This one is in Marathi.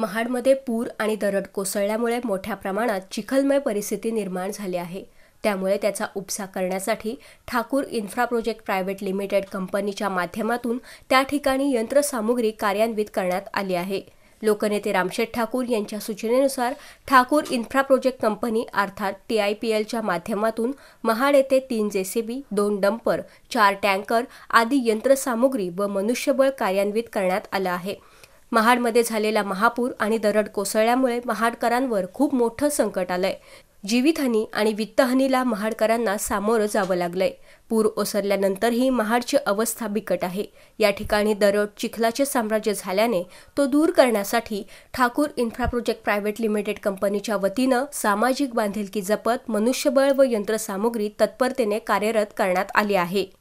महाडमध्ये पूर आणि दरड कोसळल्यामुळे मोठ्या प्रमाणात चिखलमय परिस्थिती निर्माण झाली आहे त्यामुळे त्याचा उपसा करण्यासाठी Thakur infra project private limited कंपनीच्या माध्यमातून त्या ठिकाणी यंत्रसामुग्री कार्यान्वित करण्यात आली आहे लोकनेते रामशेठ ठाकूर यांच्या सूचनेनुसार ठाकूर इन्फ्रा प्रोजेक्ट कंपनी अर्थात टी आय पी एलच्या माध्यमातून महाड येथे तीन जेसीबी दोन डंपर चार टँकर आदी यंत्रसामुग्री व मनुष्यबळ कार्यान्वित करण्यात आलं आहे महाडमध्ये झालेला महापूर आणि दरड कोसळल्यामुळे महाडकरांवर खूप मोठं संकट आलंय जीवितहानी आणि वित्तहानीला महाडकरांना सामोरं जावं लागलंय पूर ओसरल्यानंतरही महाडची अवस्था बिकट आहे या ठिकाणी दरड चिखलाचे साम्राज्य झाल्याने तो दूर करण्यासाठी Thakur infra project private limited कंपनीच्या वतीनं सामाजिक बांधिलकी जपत मनुष्यबळ व यंत्रसामुग्री तत्परतेने कार्यरत करण्यात आली आहे